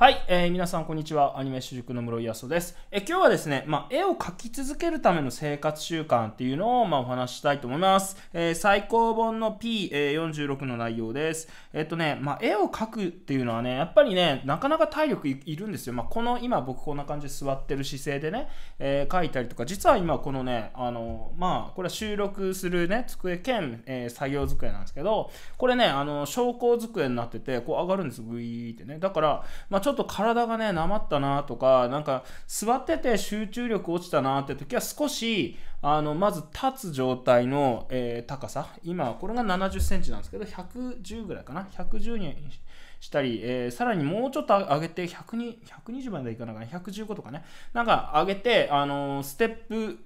はい、えー、皆さんこんにちは。アニメ主塾の室井康です。え今日はですね、まあ、絵を描き続けるための生活習慣っていうのを、まあ、お話ししたいと思います。えー、最高本の P46 の内容です。えっ、とね、まあ、絵を描くっていうのはね、やっぱりね、なかなか体力いるんですよ。まあ、この今僕こんな感じで座ってる姿勢でね、えー、描いたりとか、実は今このね、あの、まあ、これは収録するね、机兼、え作業机なんですけど、これね、あの、昇降机になってて、こう上がるんです、グイーってね。だから、まあょっと体がね、なまったなとか、なんか座ってて集中力落ちたなって時は少し、あの、まず立つ状態の、えー、高さ。今、これが70センチなんですけど、110ぐらいかな。110にしたり、えー、さらにもうちょっと上げて、120までいかないかな。115とかね。なんか上げて、あのー、ステップ、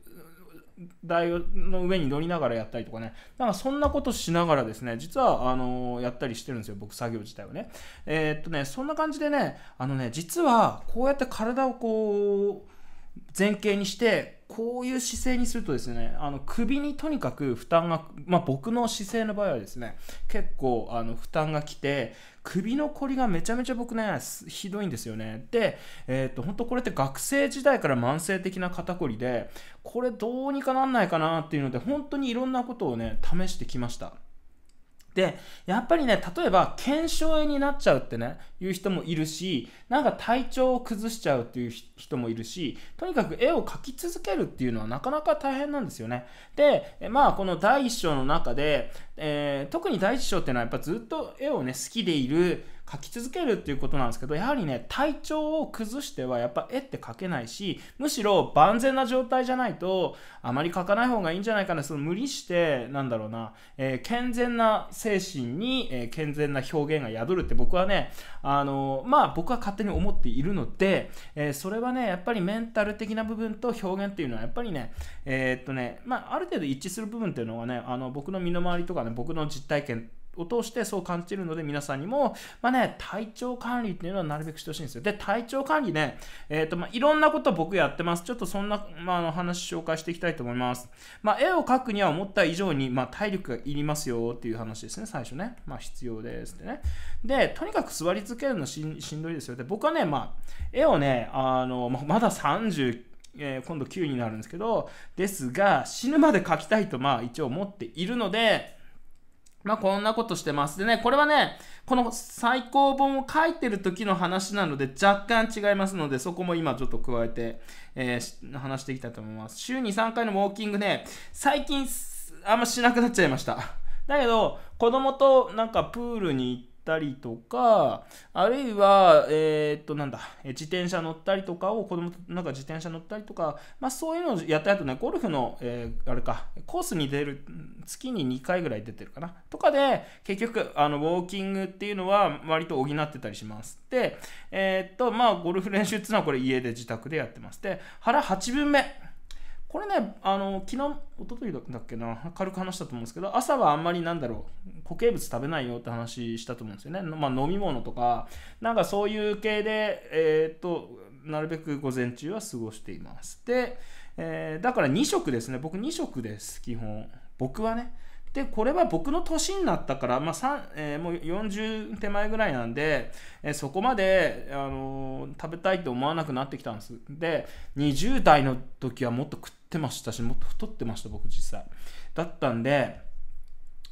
台の上に乗りながらやったりとかね。なんかそんなことしながらですね、実は、あのやったりしてるんですよ、僕作業自体はね。えー、っとね、そんな感じでね、あのね、実は、こうやって体をこう、前傾にして、こういう姿勢にするとですね、あの首にとにかく負担が、まあ、僕の姿勢の場合はですね、結構あの負担が来て、首のこりがめちゃめちゃ僕ね、ひどいんですよね。で、えー、っと、本当これって学生時代から慢性的な肩こりで、これどうにかなんないかなっていうので、本当にいろんなことをね、試してきました。で、やっぱりね、例えば、腱鞘炎になっちゃうってね、いう人もいるし、なんか体調を崩しちゃうっていう人もいるし、とにかく絵を描き続けるっていうのはなかなか大変なんですよね。で、まあ、この第一章の中で、えー、特に第一章っていうのはやっぱずっと絵をね、好きでいる、書き続けるっていうことなんですけど、やはりね、体調を崩してはやっぱ絵って書けないし、むしろ万全な状態じゃないと、あまり書かない方がいいんじゃないかな、その無理して、なんだろうな、えー、健全な精神に、えー、健全な表現が宿るって僕はね、あのー、まあ僕は勝手に思っているので、えそれはね、やっぱりメンタル的な部分と表現っていうのはやっぱりね、えっとね、まあある程度一致する部分っていうのはね、あの僕の身の回りとかね、僕の実体験を通してそう感じるので皆さんにも、まあね、体調管理っていうのはなるべくしてほしいんですよ。で、体調管理ね、えっ、ー、と、まあ、いろんなこと僕やってます。ちょっとそんな、まあ、の話紹介していきたいと思います。まあ、絵を描くには思った以上に、まあ、体力がいりますよっていう話ですね、最初ね。まあ、必要ですってね。で、とにかく座り続けるのしんどいですよ。で、僕はね、まあ、絵をね、あの、まだ30、えー、今度9になるんですけど、ですが、死ぬまで描きたいと、まあ、一応思っているので、まあ、こんなことしてます。でね、これはね、この最高本を書いてる時の話なので若干違いますので、そこも今ちょっと加えて、えー、話していきたいと思います。週に3回のウォーキングね、最近あんましなくなっちゃいました。だけど、子供となんかプールに行って、たりとか、あるいは、えー、っと、なんだ、自転車乗ったりとかを、子供となんか自転車乗ったりとか、まあそういうのをやった後ね、ゴルフの、えー、あれか、コースに出る、月に2回ぐらい出てるかな、とかで、結局、あの、ウォーキングっていうのは割と補ってたりします。で、えー、っと、まあ、ゴルフ練習っていうのはこれ家で自宅でやってます。で、腹8分目。これね、あの昨日、おとといだっけな、軽く話したと思うんですけど、朝はあんまりなんだろう、固形物食べないよって話したと思うんですよね。まあ、飲み物とか、なんかそういう系で、えー、っと、なるべく午前中は過ごしています。で、えー、だから2食ですね。僕2食です、基本。僕はね。で、これは僕の年になったから、まあえー、もう40手前ぐらいなんで、えー、そこまで、あのー、食べたいと思わなくなってきたんです。で、20代の時はもっと食ってってましたし、もっと太ってました、僕実際。だったんで、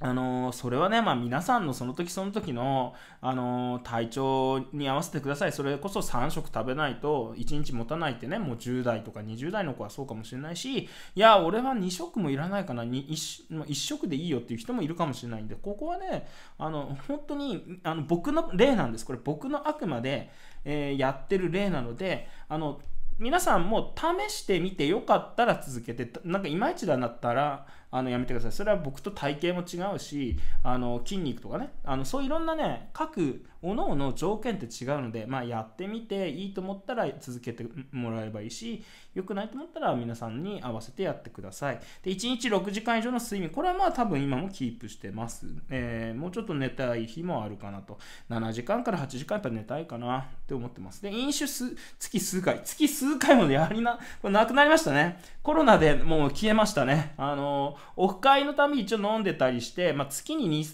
あのー、それはね、まあ、皆さんのその時その時の、あのー、体調に合わせてください。それこそ3食食べないと1日持たないってね、もう10代とか20代の子はそうかもしれないし、いや、俺は2食もいらないかな、1, 1食でいいよっていう人もいるかもしれないんで、ここはね、あの、本当に、あの、僕の例なんです。これ僕のあくまで、えー、やってる例なので、あの、皆さんも試してみてよかったら続けてなんかいまいちだなったらあのやめてくださいそれは僕と体型も違うしあの筋肉とかねあのそういろんなね各各各の条件って違うので、まあ、やってみていいと思ったら続けてもらえばいいし良くないと思ったら皆さんに合わせてやってくださいで1日6時間以上の睡眠これはまあ多分今もキープしてます、えー、もうちょっと寝たい日もあるかなと7時間から8時間やっぱ寝たいかなって思ってますで飲酒数月数回月数回もやりなこれなくなりましたねコロナでもう消えましたねあのオフ会のために一応飲んでたりして、まあ、月に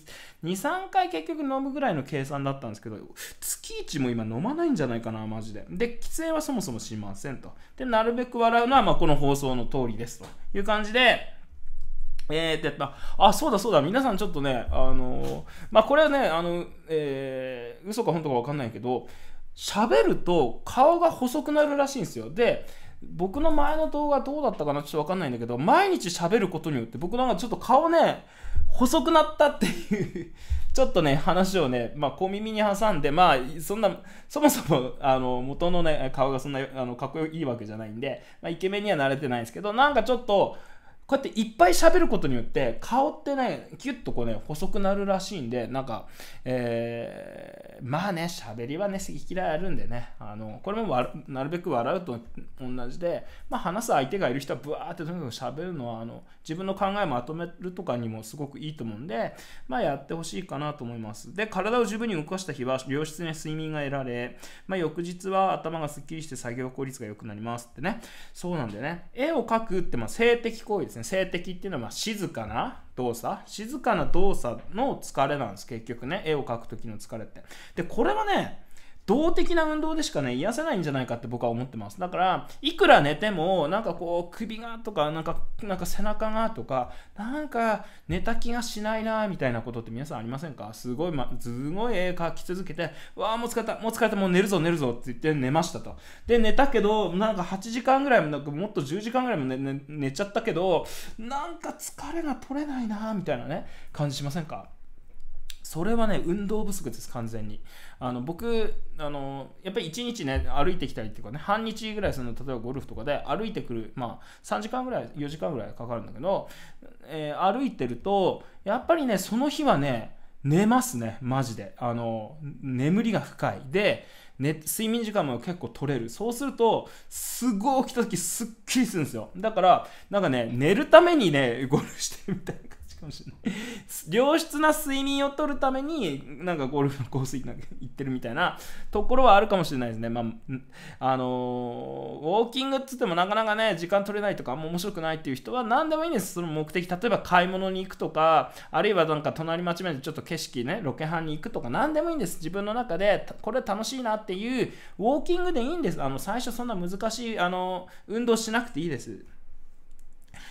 23回結局飲むぐらいの計算だったんですけど月1も今飲まないんじゃないかなマジでで喫煙はそもそもしませんとでなるべく笑うのはまこの放送の通りですという感じでえー、ってやったあ、そうだそうだ、皆さんちょっとね、あのー、まあ、これはね、あの、えー、嘘か本当かわかんないけど、喋ると顔が細くなるらしいんですよ。で、僕の前の動画どうだったかなちょっとわかんないんだけど、毎日喋ることによって僕なんかちょっと顔ね、細くなったっていう ちょっとね、話をね、まあ、小耳に挟んで、まあ、そんな、そもそも、あの、元のね、顔がそんな、あの、かっこいいわけじゃないんで、まあ、イケメンには慣れてないんですけど、なんかちょっと、こうやっていっぱい喋ることによって顔ってねキュッとこうね細くなるらしいんでなんか、えー、まあね喋りはね好き嫌いあるんでねあのこれもわなるべく笑うと同じで、まあ、話す相手がいる人はブワーってとにかく喋るのはあの自分の考えまとめるとかにもすごくいいと思うんで、まあ、やってほしいかなと思いますで体を十分に動かした日は良質な睡眠が得られ、まあ、翌日は頭がすっきりして作業効率が良くなりますってねそうなんでね絵を描くってまあ性的行為ですね、静的っていうのは静かな動作、静かな動作の疲れなんです、結局ね、絵を描く時の疲れって。で、これはね、動的な運動でしかね、癒せないんじゃないかって僕は思ってます。だから、いくら寝ても、なんかこう、首がとか、なんか、なんか背中がとか、なんか寝た気がしないな、みたいなことって皆さんありませんかすごい、ますごい絵描き続けて、わあ、もう疲れた、もう疲れた、もう寝るぞ、寝るぞって言って寝ましたと。で、寝たけど、なんか8時間ぐらいも、なんかもっと10時間ぐらいも寝、寝ちゃったけど、なんか疲れが取れないな、みたいなね、感じしませんかそれはね、運動不足です、完全に。あの僕、あのやっぱり1日ね、歩いてきたりっていうかね、半日ぐらいするの、例えばゴルフとかで歩いてくる、まあ、3時間ぐらい、4時間ぐらいかかるんだけど、えー、歩いてると、やっぱりね、その日はね、寝ますね、マジで。あの、眠りが深い。で、ね、睡眠時間も結構取れる。そうすると、すごい起きた時すっきりするんですよ。だから、なんかね、寝るためにね、ゴルフしてるみたいかもしれない 良質な睡眠をとるためになんかゴルフのコース行ってるみたいなところはあるかもしれないですねまああのー、ウォーキングっつってもなかなかね時間取れないとかあんま面白くないっていう人は何でもいいんですその目的例えば買い物に行くとかあるいはなんか隣町までちょっと景色ねロケハンに行くとか何でもいいんです自分の中でこれ楽しいなっていうウォーキングでいいんですあの最初そんな難しいあの運動しなくていいです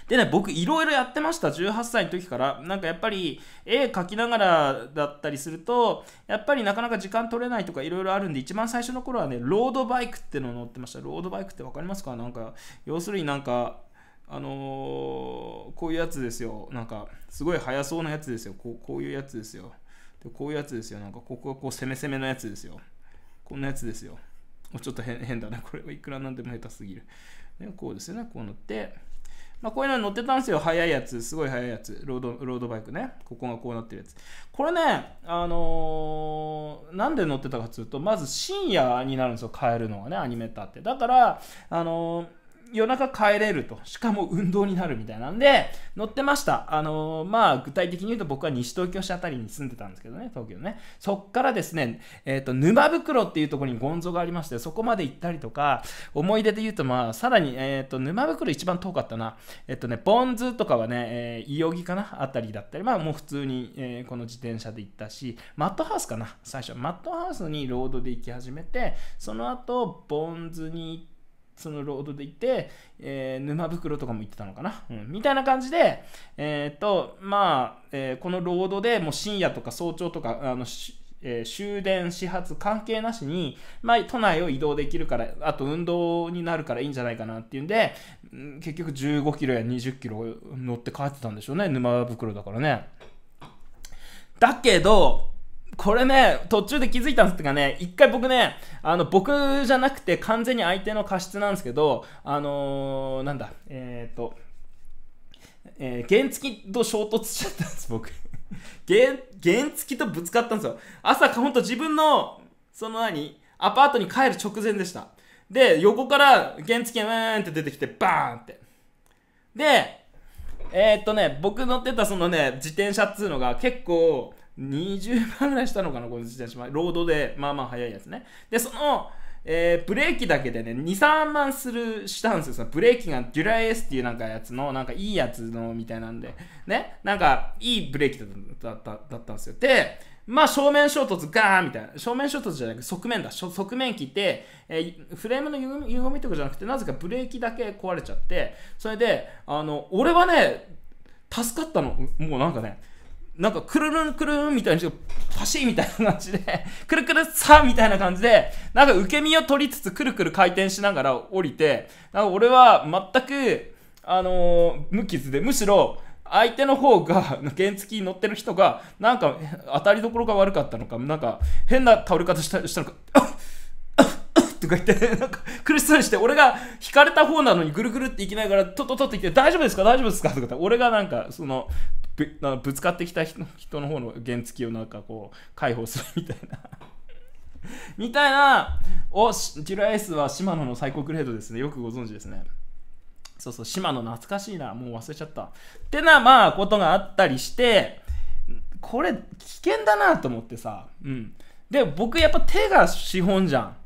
でね、僕いろいろやってました、18歳の時から。なんかやっぱり絵描きながらだったりすると、やっぱりなかなか時間取れないとかいろいろあるんで、一番最初の頃はね、ロードバイクってのを乗ってました。ロードバイクって分かりますかなんか、要するになんか、あのー、こういうやつですよ。なんか、すごい速そうなやつですよ。こうこういうやつですよで。こういうやつですよ。なんか、ここがこう攻め攻めのやつですよ。こんなやつですよ。ちょっと変だな。これはいくらなんでも下手すぎる。ね、こうですよね。こう乗って。まあ、こういうのに乗ってたんですよ。速いやつ、すごい速いやつ。ロード、ロードバイクね。ここがこうなってるやつ。これね、あのー、なんで乗ってたかっつうと、まず深夜になるんですよ、変えるのがね、アニメーターって。だから、あのー夜中帰れると。しかも運動になるみたいなんで、乗ってました。あのー、まあ、具体的に言うと僕は西東京市あたりに住んでたんですけどね、東京ね。そっからですね、えっ、ー、と、沼袋っていうところにゴンゾがありまして、そこまで行ったりとか、思い出で言うと、まあ、さらに、えっ、ー、と、沼袋一番遠かったな。えっ、とね、ポン酢とかはね、えー、いよぎかなあたりだったり、まあ、もう普通に、えこの自転車で行ったし、マットハウスかな最初。マットハウスにロードで行き始めて、その後、ボンズに行って、そのロードで行って、えー、沼袋とかも行ってたのかな、うん、みたいな感じで、えっ、ー、と、まあ、えー、このロードでもう深夜とか早朝とか、あの、え終電、始発関係なしに、まあ、都内を移動できるから、あと運動になるからいいんじゃないかなっていうんで、結局15キロや20キロ乗って帰ってたんでしょうね、沼袋だからね。だけど、これね、途中で気づいたんですがね、一回僕ね、あの、僕じゃなくて完全に相手の過失なんですけど、あのー、なんだ、えっ、ー、と、えー、原付と衝突しちゃったんです、僕。原、原付とぶつかったんですよ。朝、ほんと自分の、その何、アパートに帰る直前でした。で、横から原付がうーんって出てきて、バーンって。で、えー、っとね、僕乗ってたそのね、自転車っつうのが結構、20万ぐらいしたのかな、この自転車。ロードで、まあまあ速いやつね。で、その、えー、ブレーキだけでね、2、3万する、したんですよ。そのブレーキが、デュラエースっていうなんかやつの、なんかいいやつの、みたいなんで、ね、なんかいいブレーキだっただだったんですよ。で、まあ正面衝突ガーンみたいな、正面衝突じゃなくて側面だ、側面切って、えー、フレームのゆがみとかじゃなくて、なぜかブレーキだけ壊れちゃって、それで、あの、俺はね、助かったの、もうなんかね、なんかくるるんくるんみたいな、パシーみたいな感じで、くるくるさみたいな感じで、なんか受け身を取りつつくるくる回転しながら降りて、なんか俺は全く、あのー、無傷で、むしろ、相手の方が、原付に乗ってる人が、なんか、当たりどころが悪かったのか、なんか、変な倒れ方したしたのか、とか言って、なんか苦しそうにして、俺が引かれた方なのにぐるぐるっていきながら、とっととって言って、大丈夫ですか大丈夫ですかとか俺がなんか、その、ぶぶつかってきた人人の方の原付をなんかこう、解放するみたいな。みたいな、お、ジュラエスはシマノの最高グレードですね。よくご存知ですね。そうそう、シマノ懐かしいな。もう忘れちゃった。ってな、まあ、ことがあったりして、これ危険だなと思ってさ、うん。で、僕やっぱ手が資本じゃん。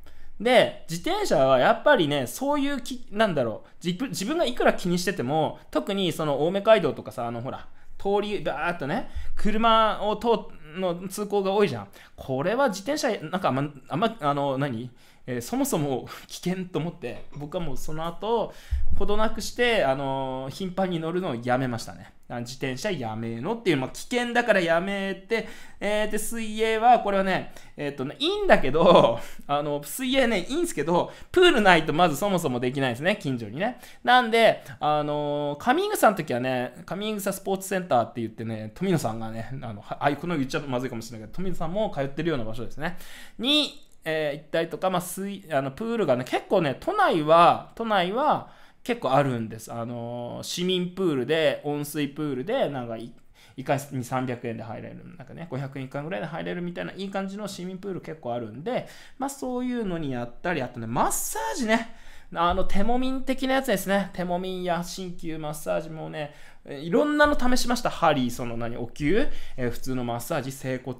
で、自転車はやっぱりね、そういうき、なんだろう自、自分がいくら気にしてても、特にその青梅街道とかさ、あのほら、通り、バーっとね、車を通の通行が多いじゃん。これは自転車、なんかあんま、あんま、あの、何えー、そもそも危険と思って僕はもうその後ほどなくして、あのー、頻繁に乗るのをやめましたね自転車やめのっていう、まあ、危険だからやめて、えー、で水泳はこれはね,、えー、っとねいいんだけど あの水泳ねいいんですけどプールないとまずそもそもできないですね近所にねなんで、あのー、上草の時はねグ草スポーツセンターって言ってね富野さんがねあのあこの言っちゃうとまずいかもしれないけど富野さんも通ってるような場所ですねにえー、行ったりとか、まあ、水あのプールがね結構ね都内は都内は結構あるんです、あのー、市民プールで温水プールでなんか1回に300円で入れるなんかね500円1回ぐらいで入れるみたいないい感じの市民プール結構あるんでまあそういうのにやったりあとねマッサージねあの手もみん的なやつですね手もみんや鍼灸マッサージもねいろんなの試しました。ハリー、その何、お灸、えー、普通のマッサージ、整骨、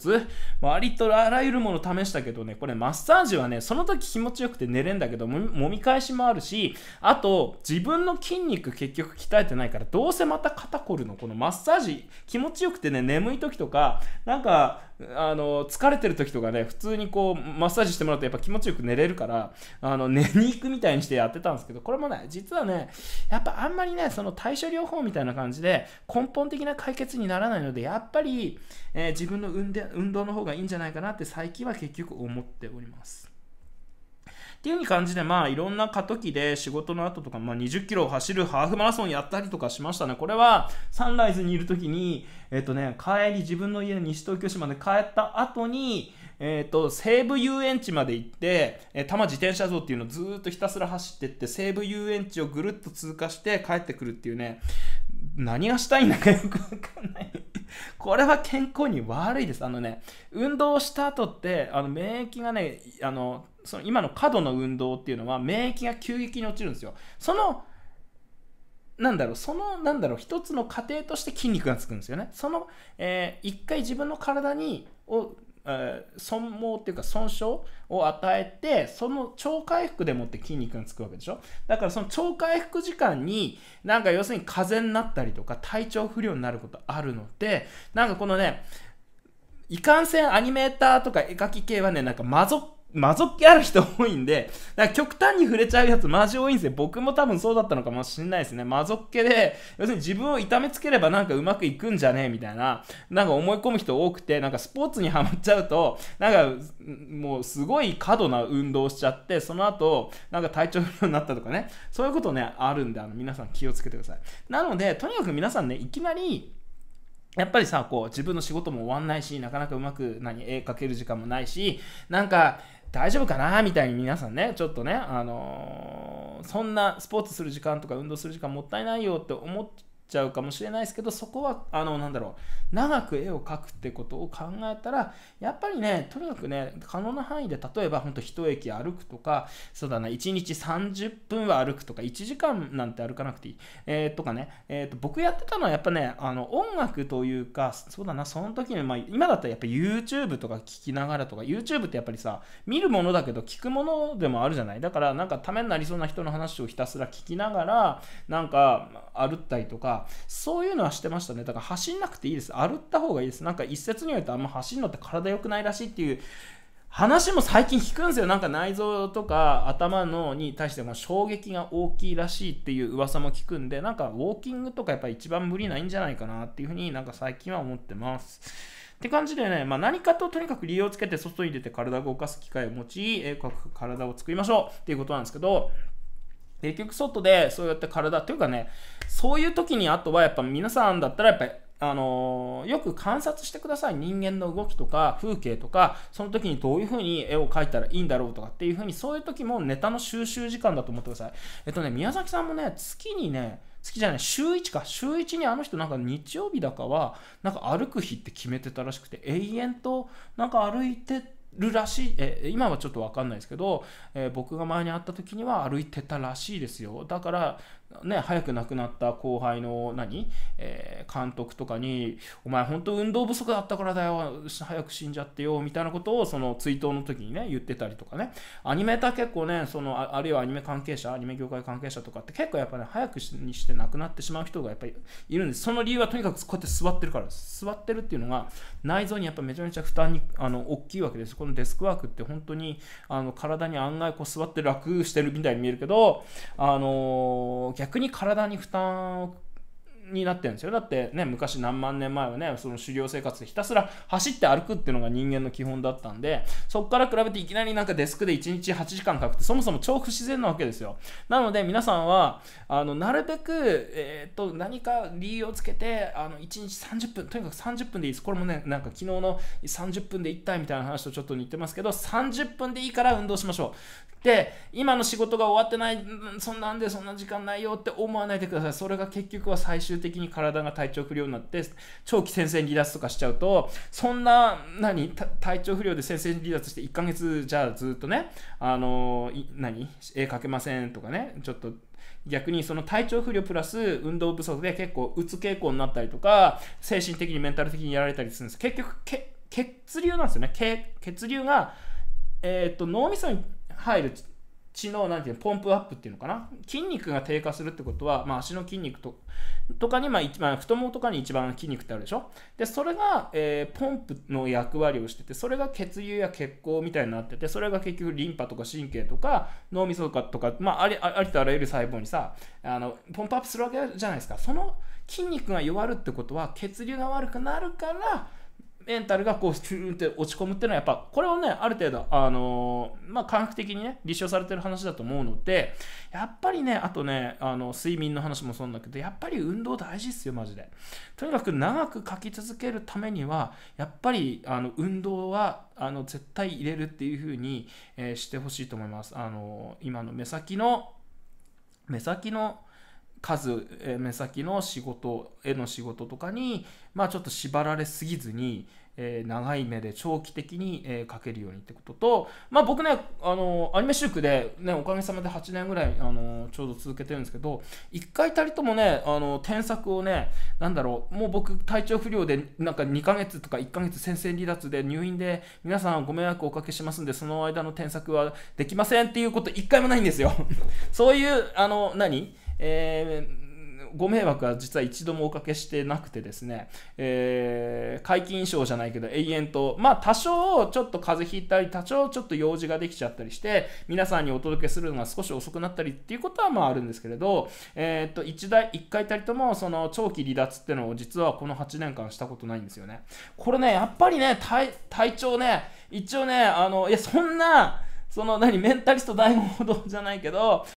割とあらゆるもの試したけどね、これマッサージはね、その時気持ちよくて寝れんだけど、もみ返しもあるし、あと、自分の筋肉結局鍛えてないから、どうせまた肩こるの、このマッサージ、気持ちよくてね、眠い時とか、なんか、あの疲れてる時とかね普通にこうマッサージしてもらうとやっぱ気持ちよく寝れるからあの寝に行くみたいにしてやってたんですけどこれもね実はねやっぱあんまりねその対処療法みたいな感じで根本的な解決にならないのでやっぱり、えー、自分の運で運動の方がいいんじゃないかなって最近は結局思っております。っていう風に感じで、まあ、いろんな過渡期で仕事の後とか、まあ、20キロを走るハーフマラソンやったりとかしましたね。これは、サンライズにいる時に、えっ、とね、帰り、自分の家西東京市まで帰った後に、えっ、ー、と、西武遊園地まで行って、えー、多摩自転車像っていうのをずっとひたすら走ってって、西武遊園地をぐるっと通過して帰ってくるっていうね、何がしたいんだかよくわかんないこれは健康に悪いです。あのね、運動した後って、あの免疫がね、あのその今の過度の運動っていうのは免疫が急激に落ちるんですよ。そのなんだろう、その、なんだろう、一つの過程として筋肉がつくんですよね。その、えー、一回自分の体に、を、えー、損耗っていうか損傷を与えて、その超回復でもって筋肉がつくわけでしょ。だからその超回復時間に、なんか要するに風邪になったりとか、体調不良になることあるので、なんかこのね、いかんせんアニメーターとか絵描き系はね、なんか魔族マゾッ気ある人多いんで、だから極端に触れちゃうやつマジ多いんですよ。僕も多分そうだったのかもしれないですね。マゾッ気で、要するに自分を痛めつければなんかうまくいくんじゃねえみたいな、なんか思い込む人多くて、なんかスポーツにはまっちゃうと、なんかもうすごい過度な運動しちゃって、その後、なんか体調不良になったとかね、そういうことね、あるんで、あの皆さん気をつけてください。なので、とにかく皆さんね、いきなり、やっぱりさ、こう、自分の仕事も終わんないし、なかなかうまく、何、絵描ける時間もないし、なんか、大丈夫かなみたいに皆さんね、ちょっとね、あのー、そんなスポーツする時間とか運動する時間もったいないよって思ってちゃうかもしれないですけどそこはあのなんだろう長く絵を描くってことを考えたらやっぱりねとにかくね可能な範囲で例えばほんと1駅歩くとかそうだな1日30分は歩くとか1時間なんて歩かなくていい、えー、とかね、えーと、僕やってたのはやっぱねあの音楽というかそうだなその時に、まあ、今だったらやっぱ YouTube とか聞きながらとか YouTube ってやっぱりさ見るものだけど聞くものでもあるじゃないだからなんかためになりそうな人の話をひたすら聞きながらなんか歩ったりとかそういうのはしてましたね。だから走んなくていいです。歩った方がいいです。なんか一説によるとあんま走るのって体良くないらしいっていう話も最近聞くんですよ。なんか内臓とか頭のに対しても衝撃が大きいらしいっていう噂も聞くんで、なんかウォーキングとかやっぱ一番無理ないんじゃないかなっていうふうになんか最近は思ってます。って感じでね、まあ、何かととにかく理由をつけて外に出て体を動かす機会を持ち、えー、体を作りましょうっていうことなんですけど、結局外でそうやって体というかねそういう時にあとはやっぱ皆さんだったらやっぱりあのー、よく観察してください。人間の動きとか風景とか、その時にどういう風に絵を描いたらいいんだろうとかっていう風に、そういう時もネタの収集時間だと思ってください。えっとね、宮崎さんもね、月にね、きじゃない、週1か、週1にあの人なんか日曜日だかは、なんか歩く日って決めてたらしくて、永遠となんか歩いてって、るらしい、え今はちょっと分かんないですけど、え僕が前に会った時には歩いてたらしいですよだからね、早く亡くなった後輩の何、えー、監督とかに、お前本当運動不足だったからだよ、早く死んじゃってよ、みたいなことをその追悼の時にね、言ってたりとかね。アニメーター結構ね、そのあ、あるいはアニメ関係者、アニメ業界関係者とかって結構やっぱね、早くにして亡くなってしまう人がやっぱりいるんです。その理由はとにかくこうやって座ってるから座ってるっていうのが内臓にやっぱめちゃめちゃ負担にあの大きいわけです。このデスクワークって本当にあの体に案外こう座って楽してるみたいに見えるけど、あのー逆に体に負担をになってるんですよだってね昔何万年前はねその修行生活でひたすら走って歩くっていうのが人間の基本だったんでそこから比べていきなりなんかデスクで1日8時間かくってそもそも超不自然なわけですよなので皆さんはあのなるべく、えー、っと何か理由をつけてあの1日30分とにかく30分でいいですこれもねなんか昨日の30分で1体みたいな話とちょっと似てますけど30分でいいから運動しましょうで今の仕事が終わってないそんなんでそんな時間ないよって思わないでくださいそれが結局は最終的に体が体調不良になって、長期戦線離脱とかしちゃうと、そんな、何、体調不良で戦線離脱して1ヶ月じゃあずっとね、あの、何、絵描けませんとかね、ちょっと、逆にその体調不良プラス運動不足で結構うつ傾向になったりとか、精神的にメンタル的にやられたりするんです。結局、血流なんですよね。血流が、えっ、と、脳みそに入る血のなんていうポンプアップっていうのかな筋肉が低下するってことは、まあ、足の筋肉ととかに、まあ、ま太ももとかに一番筋肉ってあるでしょでそれが、えー、ポンプの役割をしててそれが血流や血行みたいになっててそれが結局リンパとか神経とか脳みそとかとか、まあ、ありありとあらゆる細胞にさあのポンプアップするわけじゃないですかその筋肉が弱るってことは血流が悪くなるからメンタルがこうチューンって落ち込むっていうのはやっぱこれをねある程度あのー、まあ科学的にね立証されてる話だと思うのでやっぱりねあとねあの睡眠の話もそうなんだけどやっぱり運動大事っすよマジでとにかく長く書き続けるためにはやっぱりあの運動はあの絶対入れるっていう風に、えー、してほしいと思いますあのー、今の目先の目先の数、え目先の仕事への仕事とかに、まあ、ちょっと縛られすぎずにえー、長い目で長期的に、えー、書けるようにってことと、まあ、僕ね、あのアニメ主クで、ね、おかげさまで8年ぐらい、あのちょうど続けてるんですけど1回たりともね、あの添削をねなんだろうもう僕体調不良でなんか2ヶ月とか1ヶ月先生離脱で入院で皆さんご迷惑をおかけしますんでその間の添削はできませんっていうこと1回もないんですよ そういうあの何えーご迷惑は実は一度もおかけしてなくてですね、えー、皆勤賞じゃないけど永遠と、まあ多少ちょっと風邪ひいたり、多少ちょっと用事ができちゃったりして、皆さんにお届けするのが少し遅くなったりっていうことはまああるんですけれど、えっ、ー、と、一台、一回たりともその長期離脱ってのを実はこの8年間したことないんですよね。これね、やっぱりね、体、体調ね、一応ね、あの、いや、そんな、その何メンタリスト大悟ほどじゃないけど